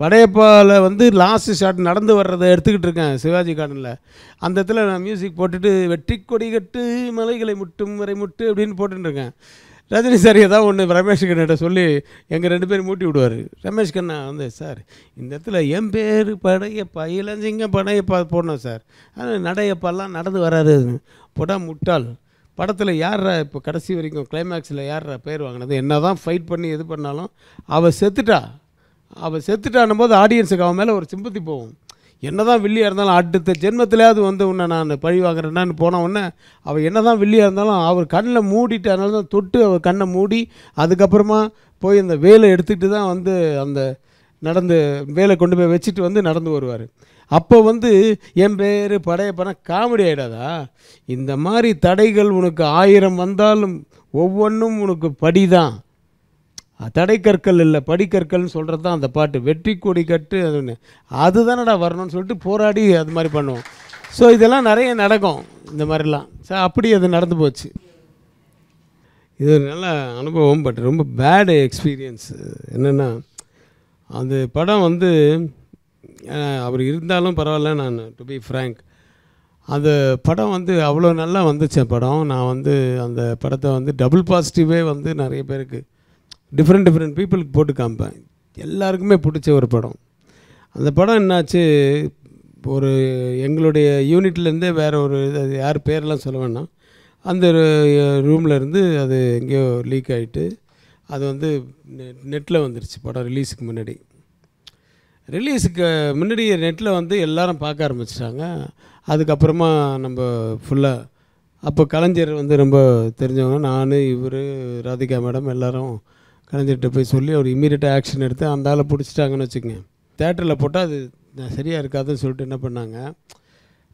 படையப்பாவில் வந்து last shot நடந்து வர்றதை எடுத்துக்கிட்டு இருக்கேன் சிவாஜி கார்டனில் அந்த இடத்துல நான் மியூசிக் போட்டுட்டு வெற்றி கொடி கட்டு மலைகளை முட்டும் வரை முட்டு அப்படின்னு போட்டுருக்கேன் ரஜினி சார் ஏதாவது ஒன்று ரமேஷ் கண்ணிட்ட சொல்லி எங்கள் ரெண்டு பேரும் மூட்டி விடுவார் ரமேஷ் கண்ணா வந்து சார் இந்த இடத்துல என் பேர் படையப்பா இளைஞ்சிங்க படையப்பா போடணும் சார் ஆனால் நடையப்பாலாம் நடந்து வராது போட்டா முட்டாள் படத்தில் யார் இப்போ கடைசி வரைக்கும் கிளைமேக்ஸில் யார் பேர் வாங்கினது என்ன தான் ஃபைட் பண்ணி எது பண்ணாலும் அவள் செத்துட்டா அவள் செத்துட்டான போது ஆடியன்ஸுக்கு அவன் மேலே ஒரு சிம்பத்தி போகும் என்ன தான் வில்லியாக இருந்தாலும் அடுத்த ஜென்மத்திலேயாவது வந்து உன்னை நான் பழி வாங்குறேன்னு போன உடனே அவள் என்ன தான் வில்லியாக இருந்தாலும் அவர் கண்ணில் மூடிட்டு அதனால தான் தொட்டு அவர் கண்ணை மூடி அதுக்கப்புறமா போய் அந்த வேலை எடுத்துகிட்டு தான் வந்து அந்த நடந்து வேலை கொண்டு போய் வச்சுட்டு வந்து நடந்து வருவார் அப்போ வந்து என் பேர் படையப்பனா காமெடி ஆகிடாதா இந்த மாதிரி தடைகள் உனக்கு ஆயிரம் வந்தாலும் ஒவ்வொன்றும் உனக்கு படிதான் தடை கற்கள் இல்லை படிக்கற்கள்னு சொல்கிறது தான் அந்த பாட்டு வெற்றி கொடி கட்டு அதுன்னு அது தானடா வரணும்னு சொல்லிட்டு போராடி அது மாதிரி பண்ணுவோம் ஸோ இதெல்லாம் நிறைய நடக்கும் இந்த மாதிரிலாம் ஸோ அப்படி அது நடந்து போச்சு இது ஒரு நல்ல அனுபவம் பட் ரொம்ப பேடு எக்ஸ்பீரியன்ஸ் என்னென்னா அந்த படம் வந்து அவர் இருந்தாலும் பரவாயில்ல நான் டு பி ஃப்ரேங்க் அந்த படம் வந்து அவ்வளோ நல்லா வந்துச்சேன் படம் நான் வந்து அந்த படத்தை வந்து டபுள் பாசிட்டிவே வந்து நிறைய பேருக்கு டிஃப்ரெண்ட் டிஃப்ரெண்ட் பீப்புளுக்கு போட்டு காமிப்பேன் எல்லாருக்குமே பிடிச்ச ஒரு படம் அந்த படம் என்னாச்சு ஒரு எங்களுடைய யூனிட்லேருந்தே வேறு ஒரு அது யார் பேரெலாம் சொல்ல வேணாம் அந்த ரூமில் இருந்து அது எங்கேயோ லீக் ஆகிட்டு அது வந்து நெட்டில் வந்துருச்சு படம் ரிலீஸுக்கு முன்னாடி ரிலீஸுக்கு முன்னாடி நெட்டில் வந்து எல்லாரும் பார்க்க ஆரம்பிச்சிட்டாங்க அதுக்கப்புறமா நம்ம ஃபுல்லாக அப்போ கலைஞர் வந்து ரொம்ப தெரிஞ்சவங்க நான் இவர் ராதிகா மேடம் எல்லோரும் கலைஞர்கிட்ட போய் சொல்லி அவர் இம்மீடியட்டாக ஆக்ஷன் எடுத்து அந்த ஆளை பிடிச்சிட்டாங்கன்னு வச்சுக்கோங்க தேட்டரில் போட்டால் அது சரியாக இருக்காதுன்னு சொல்லிட்டு என்ன பண்ணாங்க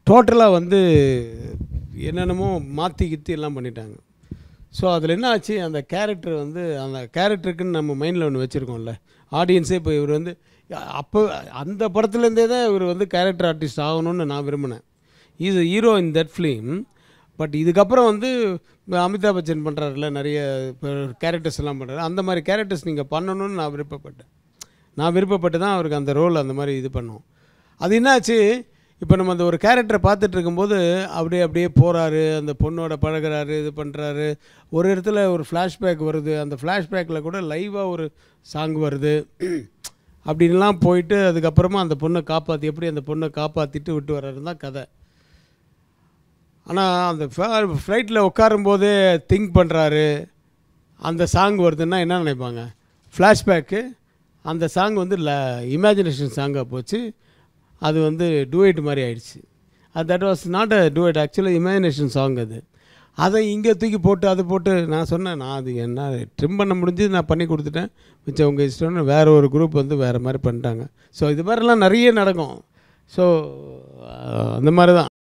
டோட்டலாக வந்து என்னென்னமோ மாற்றி கித்தி எல்லாம் பண்ணிட்டாங்க ஸோ அதில் என்ன ஆச்சு அந்த கேரக்டர் வந்து அந்த கேரக்டருக்குன்னு நம்ம மைண்டில் ஒன்று வச்சுருக்கோம்ல ஆடியன்ஸே இப்போ இவர் வந்து அப்போ அந்த படத்துலேருந்தே தான் இவர் வந்து கேரக்டர் ஆர்டிஸ்ட் ஆகணும்னு நான் விரும்பினேன் இது hero in that film but இதுக்கப்புறம் வந்து அமிதாப் பச்சன் பண்ணுறாருல நிறைய கேரக்டர்ஸ் எல்லாம் பண்ணுறாரு அந்த மாதிரி கேரக்டர்ஸ் நீங்கள் பண்ணணும்னு நான் விருப்பப்பட்டேன் நான் விருப்பப்பட்டு தான் அவருக்கு அந்த ரோல் அந்த மாதிரி இது பண்ணோம் அது என்னாச்சு இப்போ நம்ம அந்த ஒரு கேரக்டரை பார்த்துட்டு இருக்கும்போது அப்படியே அப்படியே போகிறாரு அந்த பொண்ணோட பழகிறாரு இது பண்ணுறாரு ஒரு இடத்துல ஒரு ஃப்ளாஷ்பேக் வருது அந்த ஃப்ளாஷ்பேக்கில் கூட லைவாக ஒரு சாங் வருது அப்படின்லாம் போயிட்டு அதுக்கப்புறமா அந்த பொண்ணை காப்பாற்றி எப்படி அந்த பொண்ணை காப்பாற்றிட்டு விட்டு வர்றாருந்தான் கதை ஆனால் அந்த ஃப்ளைட்டில் உட்காரும்போது திங்க் பண்ணுறாரு அந்த சாங் வருதுன்னா என்ன நினைப்பாங்க ஃப்ளாஷ்பேக்கு அந்த சாங் வந்து ல இமேஜினேஷன் சாங்காக போச்சு அது வந்து டூயட் மாதிரி ஆயிடுச்சு அது that was not a duet ஆக்சுவலாக இமேஜினேஷன் சாங் அது அதை இங்கே தூக்கி போட்டு அதை போட்டு நான் சொன்னேன் நான் அது என்ன ட்ரிம் பண்ண முடிஞ்சு நான் பண்ணி கொடுத்துட்டேன் மிச்சம் உங்கள் இஷ்டம்னு வேறு ஒரு குரூப் வந்து வேறு மாதிரி பண்ணிட்டாங்க ஸோ இது மாதிரிலாம் நிறைய நடக்கும் ஸோ அந்த மாதிரி தான்